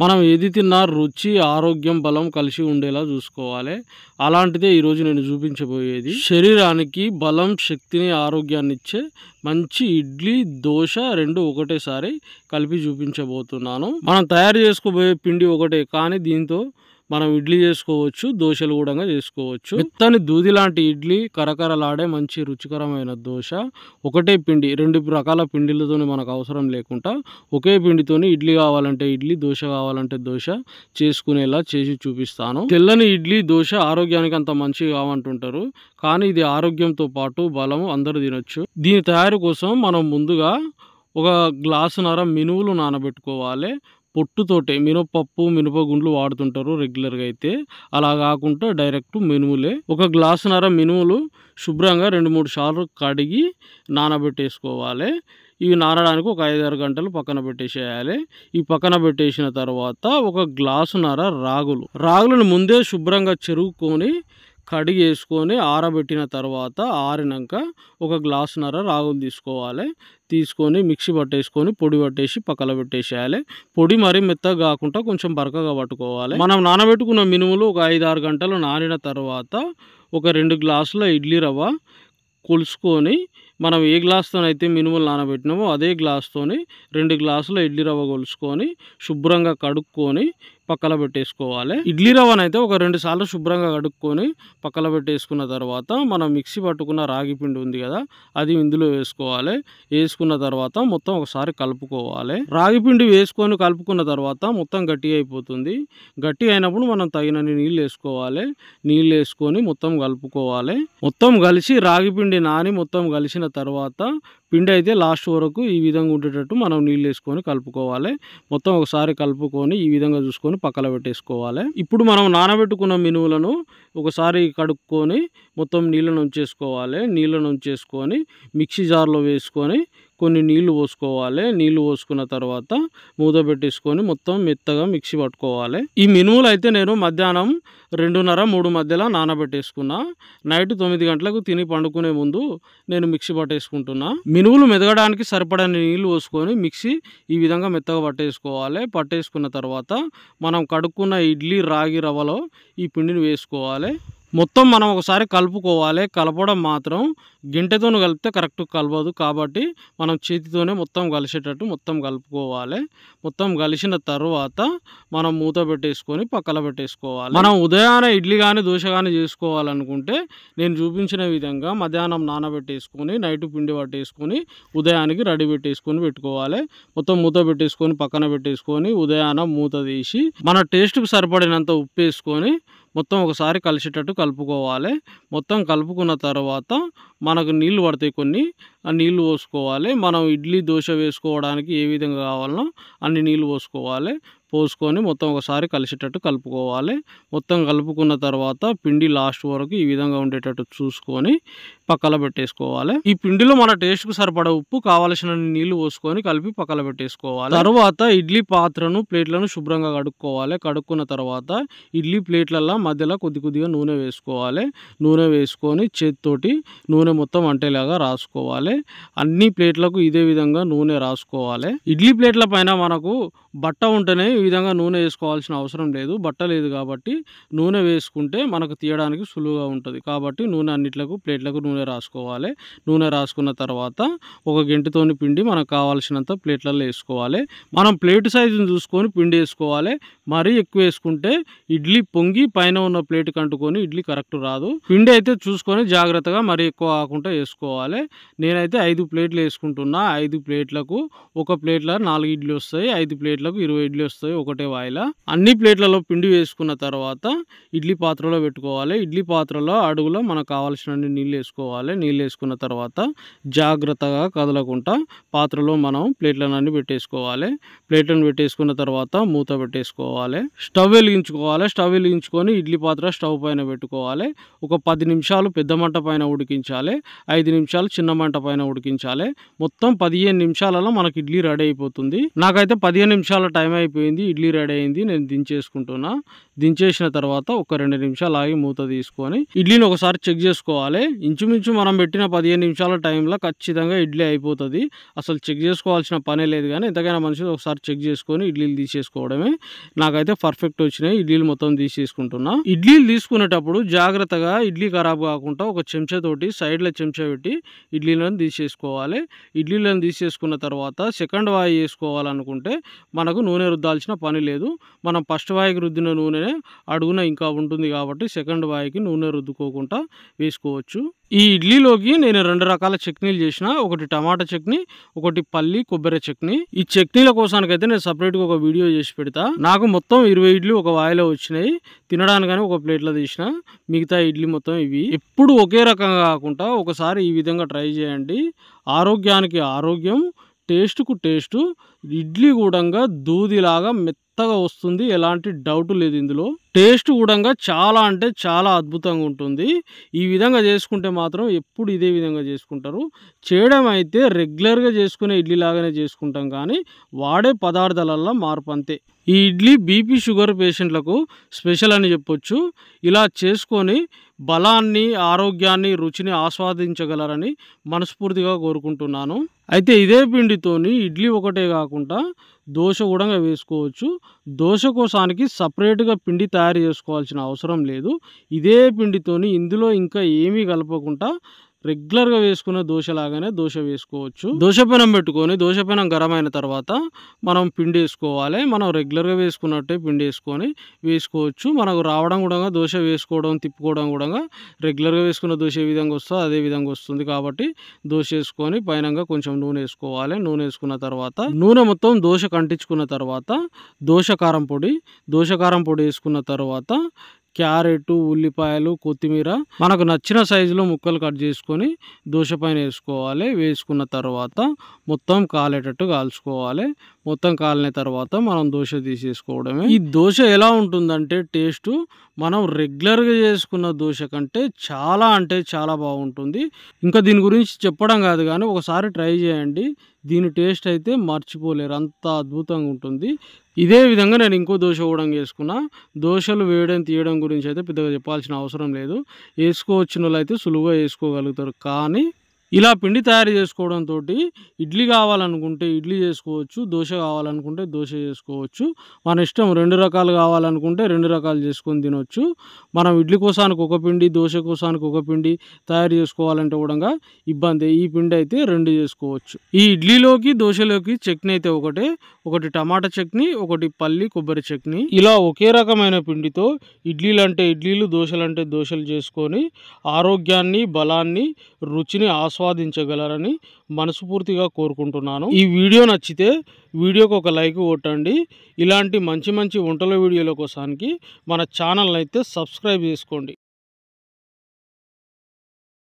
మనం ఏది తిన్నా రుచి ఆరోగ్యం బలం కలిసి ఉండేలా చూసుకోవాలి అలాంటిదే ఈరోజు నేను చూపించబోయేది శరీరానికి బలం శక్తిని ఆరోగ్యాన్ని ఇచ్చే మంచి ఇడ్లీ దోశ రెండు ఒకటేసారి కలిపి చూపించబోతున్నాను మనం తయారు చేసుకోబోయే పిండి ఒకటే కానీ దీంతో మనం ఇడ్లీ చేసుకోవచ్చు దోశలు కూడా చేసుకోవచ్చు మెత్తని దూది లాంటి ఇడ్లీ కరకరలాడే మంచి రుచికరమైన దోశ ఒకటే పిండి రెండు రకాల పిండిలతో మనకు అవసరం లేకుండా ఒకే పిండితో ఇడ్లీ కావాలంటే ఇడ్లీ దోశ కావాలంటే దోశ చేసుకునేలా చేసి చూపిస్తాను తెల్లని ఇడ్లీ దోశ ఆరోగ్యానికి అంత మంచి కావంటుంటారు కానీ ఇది ఆరోగ్యంతో పాటు బలము అందరూ తినొచ్చు దీని తయారు కోసం మనం ముందుగా ఒక గ్లాసు నర మినువులు నానబెట్టుకోవాలి పొట్టుతోటే మినపప్పు మినపగుండ్లు వాడుతుంటారు రెగ్యులర్గా అయితే అలా కాకుండా డైరెక్ట్ మినుములే ఒక నర మినుములు శుభ్రంగా రెండు మూడు సార్లు కడిగి నానబెట్టేసుకోవాలి ఇవి నానడానికి ఒక ఐదారు గంటలు పక్కన పెట్టేసేయాలి ఈ పక్కన పెట్టేసిన తర్వాత ఒక నర రాగులు రాగులను ముందే శుభ్రంగా చెరుగుకొని కడిగేసుకొని ఆరబెట్టిన తర్వాత ఆరినాక ఒక నర రాగులు తీసుకోవాలి తీసుకొని మిక్సీ పట్టేసుకొని పొడి పట్టేసి పక్కన పెట్టేసేయాలి పొడి మరీ మెత్తగా కాకుండా కొంచెం బరకగా పట్టుకోవాలి మనం నానబెట్టుకున్న మినుములు ఒక ఐదు ఆరు గంటలు నానిన తర్వాత ఒక రెండు గ్లాసుల ఇడ్లీ రవ్వ కొలుసుకొని మనం ఏ గ్లాస్తోనైతే మినుములు నానబెట్టినామో అదే గ్లాస్తోని రెండు గ్లాసుల ఇడ్లీ రవ్వ కొలుసుకొని శుభ్రంగా కడుక్కొని పక్కన పెట్టేసుకోవాలి ఇడ్లీ అయితే ఒక రెండు సార్లు శుభ్రంగా కడుక్కొని పక్కన పెట్టేసుకున్న తర్వాత మనం మిక్సీ పట్టుకున్న రాగి పిండి ఉంది కదా అది ఇందులో వేసుకోవాలి వేసుకున్న తర్వాత మొత్తం ఒకసారి కలుపుకోవాలి రాగి పిండి వేసుకొని కలుపుకున్న తర్వాత మొత్తం గట్టి అయిపోతుంది గట్టి అయినప్పుడు మనం తగినన్ని నీళ్ళు వేసుకోవాలి నీళ్ళు వేసుకొని మొత్తం కలుపుకోవాలి మొత్తం కలిసి రాగి పిండి నాని మొత్తం కలిసిన తర్వాత పిండి అయితే లాస్ట్ వరకు ఈ విధంగా ఉండేటట్టు మనం నీళ్ళు వేసుకొని కలుపుకోవాలి మొత్తం ఒకసారి కలుపుకొని ఈ విధంగా చూసుకొని పక్కన పెట్టేసుకోవాలి ఇప్పుడు మనం నానబెట్టుకున్న మినువులను ఒకసారి కడుక్కొని మొత్తం నీళ్ళను ఉంచేసుకోవాలి నీళ్ళను ఉంచేసుకొని మిక్సీ జార్లో వేసుకొని కొన్ని నీళ్లు పోసుకోవాలి నీళ్లు పోసుకున్న తర్వాత మూత పెట్టేసుకొని మొత్తం మెత్తగా మిక్సీ పట్టుకోవాలి ఈ మినుములు అయితే నేను మధ్యాహ్నం రెండున్నర మూడు మధ్యలో నానబెట్టేసుకున్నా నైట్ తొమ్మిది గంటలకు తిని పండుకునే ముందు నేను మిక్సీ పట్టేసుకుంటున్నా మినుములు మెదగడానికి సరిపడని నీళ్లు పోసుకొని మిక్సీ ఈ విధంగా మెత్తగా పట్టేసుకోవాలి పట్టేసుకున్న తర్వాత మనం కడుక్కున్న ఇడ్లీ రాగి రవ్వలో ఈ పిండిని వేసుకోవాలి మొత్తం మనం ఒకసారి కలుపుకోవాలి కలపడం మాత్రం గింటెతో కలిపితే కరెక్ట్ కలవదు కాబట్టి మనం చేతితోనే మొత్తం కలిసేటట్టు మొత్తం కలుపుకోవాలి మొత్తం కలిసిన తర్వాత మనం మూత పెట్టేసుకొని పక్కన పెట్టేసుకోవాలి మనం ఉదయాన్నే ఇడ్లీ కానీ దోశ కానీ చేసుకోవాలనుకుంటే నేను చూపించిన విధంగా మధ్యాహ్నం నానబెట్టేసుకొని నైట్ పిండి పట్టేసుకొని ఉదయానికి రెడీ పెట్టేసుకొని పెట్టుకోవాలి మొత్తం మూత పెట్టేసుకొని పక్కన పెట్టేసుకొని ఉదయాన మూత తీసి మన టేస్ట్కి సరిపడినంత ఉప్పు వేసుకొని మొత్తం ఒకసారి కలిసేటట్టు కలుపుకోవాలి మొత్తం కలుపుకున్న తర్వాత మనకు నీళ్ళు పడతాయి కొన్ని ఆ నీళ్ళు పోసుకోవాలి మనం ఇడ్లీ దోశ వేసుకోవడానికి ఏ విధంగా కావాలనో అన్ని నీళ్ళు పోసుకోవాలి పోసుకొని మొత్తం ఒకసారి కలిసేటట్టు కలుపుకోవాలి మొత్తం కలుపుకున్న తర్వాత పిండి లాస్ట్ వరకు ఈ విధంగా ఉండేటట్టు చూసుకొని పక్కల పెట్టేసుకోవాలి ఈ పిండిలో మన టేస్ట్కు సరిపడ ఉప్పు కావలసిన నీళ్లు పోసుకొని కలిపి పక్కల పెట్టేసుకోవాలి తర్వాత ఇడ్లీ పాత్రను ప్లేట్లను శుభ్రంగా కడుక్కోవాలి కడుక్కున్న తర్వాత ఇడ్లీ ప్లేట్లలో మధ్యలో కొద్ది కొద్దిగా నూనె వేసుకోవాలి నూనె వేసుకొని చేతితోటి నూనె మొత్తం అంటేలాగా రాసుకోవాలి అన్ని ప్లేట్లకు ఇదే విధంగా నూనె రాసుకోవాలి ఇడ్లీ ప్లేట్ల పైన మనకు బట్ట ఉంటేనే ఈ విధంగా నూనె వేసుకోవాల్సిన అవసరం లేదు బట్ట లేదు కాబట్టి నూనె వేసుకుంటే మనకు తీయడానికి సులువుగా ఉంటుంది కాబట్టి నూనె అన్నిట్లకు ప్లేట్లకు నూనె రాసుకోవాలి నూనె రాసుకున్న తర్వాత ఒక గంటతోని పిండి మనకు కావాల్సినంత ప్లేట్లలో వేసుకోవాలి మనం ప్లేట్ సైజుని చూసుకొని పిండి వేసుకోవాలి మరీ ఎక్కువ వేసుకుంటే ఇడ్లీ పొంగి పైన ఉన్న ప్లేట్ కంటుకొని ఇడ్లీ కరెక్ట్ రాదు పిండి అయితే చూసుకొని జాగ్రత్తగా మరీ ఎక్కువ కాకుండా వేసుకోవాలి నేనైతే ఐదు ప్లేట్లు వేసుకుంటున్నా ఐదు ప్లేట్లకు ఒక ప్లేట్లో నాలుగు ఇడ్లీ వస్తాయి ఐదు ప్లేట్లకు ఇరవై ఇడ్లీ వస్తాయి ఉంటుంది ఒకటే వాయిలా అన్ని ప్లేట్లలో పిండి వేసుకున్న తర్వాత ఇడ్లీ పాత్రలో పెట్టుకోవాలి ఇడ్లీ పాత్రలో అడుగులో మనకు కావాల్సిన నీళ్ళు వేసుకోవాలి నీళ్ళు వేసుకున్న తర్వాత జాగ్రత్తగా కదలకుండా పాత్రలో మనం ప్లేట్లను పెట్టేసుకోవాలి ప్లేట్లను పెట్టేసుకున్న తర్వాత మూత పెట్టేసుకోవాలి స్టవ్ వెలిగించుకోవాలి స్టవ్ వెలిగించుకొని ఇడ్లీ పాత్ర స్టవ్ పైన పెట్టుకోవాలి ఒక పది నిమిషాలు పెద్ద మంట పైన ఉడికించాలి ఐదు నిమిషాలు చిన్న మంట పైన ఉడికించాలి మొత్తం పదిహేను నిమిషాలలో మనకి ఇడ్లీ రెడీ అయిపోతుంది నాకైతే పదిహేను నిమిషాల టైం అయిపోయింది అయింది ఇడ్లీ రెడీ అయింది నేను దించేసుకుంటున్నా దించేసిన తర్వాత ఒక రెండు నిమిషాలు ఆగి మూత తీసుకొని ఇడ్లీని ఒకసారి చెక్ చేసుకోవాలి ఇంచుమించు మనం పెట్టిన పదిహేను నిమిషాల టైంలో ఖచ్చితంగా ఇడ్లీ అయిపోతుంది అసలు చెక్ చేసుకోవాల్సిన పనే లేదు కానీ ఎంతకైనా మనిషి ఒకసారి చెక్ చేసుకొని ఇడ్లీలు తీసేసుకోవడమే నాకైతే పర్ఫెక్ట్ వచ్చినాయి ఇడ్లీలు మొత్తం తీసేసుకుంటున్నా ఇడ్లీలు తీసుకునేటప్పుడు జాగ్రత్తగా ఇడ్లీ ఖరాబ్ కాకుండా ఒక చెంచాతోటి సైడ్లో చెంచా పెట్టి ఇడ్లీలను తీసేసుకోవాలి ఇడ్లీలను తీసేసుకున్న తర్వాత సెకండ్ వాయి చేసుకోవాలనుకుంటే మనకు నూనె రుద్దాల్సిన చేయాల్సిన పని లేదు మనం ఫస్ట్ వాయికి రుద్దిన నూనె అడుగున ఇంకా ఉంటుంది కాబట్టి సెకండ్ వాయికి నూనె రుద్దుకోకుండా వేసుకోవచ్చు ఈ ఇడ్లీలోకి నేను రెండు రకాల చట్నీలు చేసిన ఒకటి టమాటా చట్నీ ఒకటి పల్లి కొబ్బరి చట్నీ ఈ చట్నీల కోసానికైతే నేను సపరేట్గా ఒక వీడియో చేసి పెడతా నాకు మొత్తం ఇరవై ఇడ్లీ ఒక వాయిలో వచ్చినాయి తినడానికని ఒక ప్లేట్లో తీసిన మిగతా ఇడ్లీ మొత్తం ఇవి ఎప్పుడు ఒకే రకంగా కాకుండా ఒకసారి ఈ విధంగా ట్రై చేయండి ఆరోగ్యానికి ఆరోగ్యం టేస్ట్కు టేస్ట్ ఇడ్లీ కూడా దూదిలాగా మెత్తగా వస్తుంది ఎలాంటి డౌట్ లేదు ఇందులో టేస్ట్ కూడంగా చాలా అంటే చాలా అద్భుతంగా ఉంటుంది ఈ విధంగా చేసుకుంటే మాత్రం ఎప్పుడు ఇదే విధంగా చేసుకుంటారు చేయడం అయితే రెగ్యులర్గా చేసుకునే ఇడ్లీ లాగానే చేసుకుంటాం కానీ వాడే పదార్థాలల్లో మార్పు అంతే ఈ ఇడ్లీ బీపీ షుగర్ పేషెంట్లకు స్పెషల్ అని చెప్పొచ్చు ఇలా చేసుకొని బలాన్ని ఆరోగ్యాన్ని రుచిని ఆస్వాదించగలరని మనస్ఫూర్తిగా కోరుకుంటున్నాను అయితే ఇదే పిండితోని ఇడ్లీ ఒకటే కాకుండా దోశ కూడా వేసుకోవచ్చు దోశ కోసానికి సపరేట్గా పిండి తయారు చేసుకోవాల్సిన అవసరం లేదు ఇదే పిండితోని ఇందులో ఇంకా ఏమీ కలపకుండా రెగ్యులర్గా వేసుకునే దోశలాగానే దోశ వేసుకోవచ్చు దోశ పెనం పెట్టుకొని దోశ పెనం గరం అయిన తర్వాత మనం పిండి వేసుకోవాలి మనం రెగ్యులర్గా వేసుకున్నట్టే పిండి వేసుకొని వేసుకోవచ్చు మనకు రావడం కూడా దోశ వేసుకోవడం తిప్పుకోవడం కూడా రెగ్యులర్గా వేసుకున్న దోశ ఏ విధంగా వస్తుందో అదే విధంగా వస్తుంది కాబట్టి దోశ వేసుకొని పైనంగా కొంచెం నూనె వేసుకోవాలి నూనె వేసుకున్న తర్వాత నూనె మొత్తం దోశ కంటించుకున్న తర్వాత దోశ కారం పొడి దోశ కారం పొడి వేసుకున్న తర్వాత క్యారెట్ ఉల్లిపాయలు కొత్తిమీర మనకు నచ్చిన సైజులో ముక్కలు కట్ చేసుకొని దోశ పైన వేసుకోవాలి వేసుకున్న తర్వాత మొత్తం కాలేటట్టు కాల్చుకోవాలి మొత్తం కాలిన తర్వాత మనం దోశ తీసేసుకోవడమే ఈ దోశ ఎలా ఉంటుందంటే టేస్ట్ మనం రెగ్యులర్గా చేసుకున్న దోశ కంటే చాలా అంటే చాలా బాగుంటుంది ఇంకా దీని గురించి చెప్పడం కాదు కానీ ఒకసారి ట్రై చేయండి దీని టేస్ట్ అయితే మర్చిపోలేరు అంత అద్భుతంగా ఉంటుంది ఇదే విధంగా నేను ఇంకో దోశ కూడా చేసుకున్నా దోశలు వేయడం తీయడం గురించి అయితే పెద్దగా చెప్పాల్సిన అవసరం లేదు వేసుకోవచ్చిన వాళ్ళు అయితే సులువుగా వేసుకోగలుగుతారు కానీ ఇలా పిండి తయారు చేసుకోవడంతో ఇడ్లీ కావాలనుకుంటే ఇడ్లీ చేసుకోవచ్చు దోశ కావాలనుకుంటే దోశ చేసుకోవచ్చు మన ఇష్టం రెండు రకాలు కావాలనుకుంటే రెండు రకాలు చేసుకొని తినవచ్చు మనం ఇడ్లీ కోసానికి ఒక పిండి దోశ కోసానికి ఒక పిండి తయారు చేసుకోవాలంటే కూడా ఇబ్బంది ఈ పిండి అయితే రెండు చేసుకోవచ్చు ఈ ఇడ్లీలోకి దోశలోకి చట్నీ అయితే ఒకటే ఒకటి టమాటా చట్నీ ఒకటి పల్లి కొబ్బరి చట్నీ ఇలా ఒకే రకమైన పిండితో ఇడ్లీలు అంటే ఇడ్లీలు దోశలు అంటే దోశలు చేసుకొని ఆరోగ్యాన్ని బలాన్ని రుచిని ఆస్వాదించాలి ఆస్వాదించగలరని మనస్ఫూర్తిగా కోరుకుంటున్నాను ఈ వీడియో నచ్చితే వీడియోకి ఒక లైక్ కొట్టండి ఇలాంటి మంచి మంచి వంటల వీడియోల కోసానికి మన ఛానల్ అయితే సబ్స్క్రైబ్ చేసుకోండి